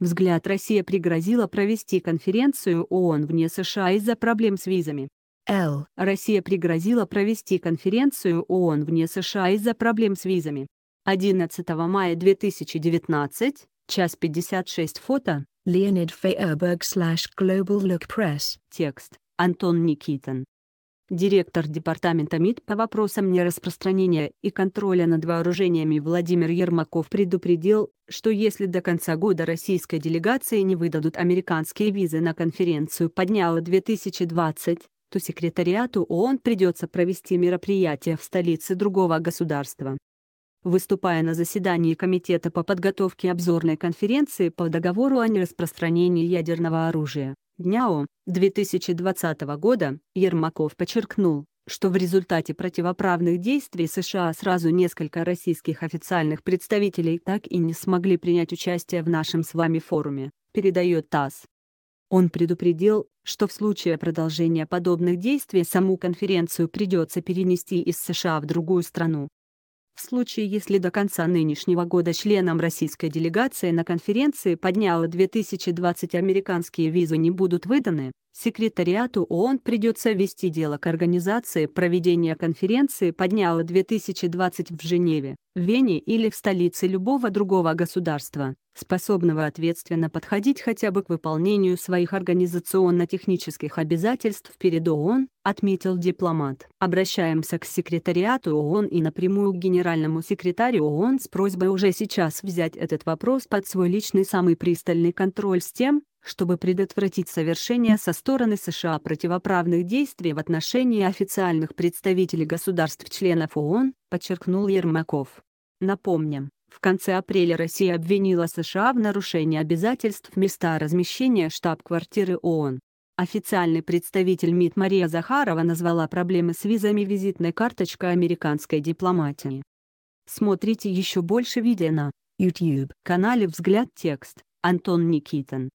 взгляд Россия пригрозила провести конференцию ООН вне США из-за проблем с визами. Л. Россия пригрозила провести конференцию ООН вне США из-за проблем с визами. 11 мая 2019, час 56 фото. Leonid фейерберг slash Global Look Press. Текст. Антон Никитин. Директор Департамента МИД по вопросам нераспространения и контроля над вооружениями Владимир Ермаков предупредил, что если до конца года российской делегации не выдадут американские визы на конференцию «Подняла 2020», то секретариату ООН придется провести мероприятие в столице другого государства. Выступая на заседании Комитета по подготовке обзорной конференции по договору о нераспространении ядерного оружия, ДНЯО, 2020 года Ермаков подчеркнул, что в результате противоправных действий США сразу несколько российских официальных представителей так и не смогли принять участие в нашем с вами форуме, передает ТАСС. Он предупредил, что в случае продолжения подобных действий саму конференцию придется перенести из США в другую страну. В случае, если до конца нынешнего года членам российской делегации на конференции подняла 2020 американские визы не будут выданы, секретариату ООН придется вести дело к организации проведения конференции подняла 2020 в Женеве, Вене или в столице любого другого государства, способного ответственно подходить хотя бы к выполнению своих организационно-технических обязательств перед ООН, отметил дипломат. Обращаемся к секретариату ООН и напрямую к генеральному секретарю ООН с просьбой уже сейчас взять этот вопрос под свой личный самый пристальный контроль с тем, чтобы предотвратить совершение со стороны США противоправных действий в отношении официальных представителей государств-членов ООН, подчеркнул Ермаков. Напомним, в конце апреля Россия обвинила США в нарушении обязательств места размещения штаб-квартиры ООН. Официальный представитель МИД Мария Захарова назвала проблемы с визами визитной карточкой американской дипломатии. Смотрите еще больше видео на YouTube-канале «Взгляд текст». Антон Никитин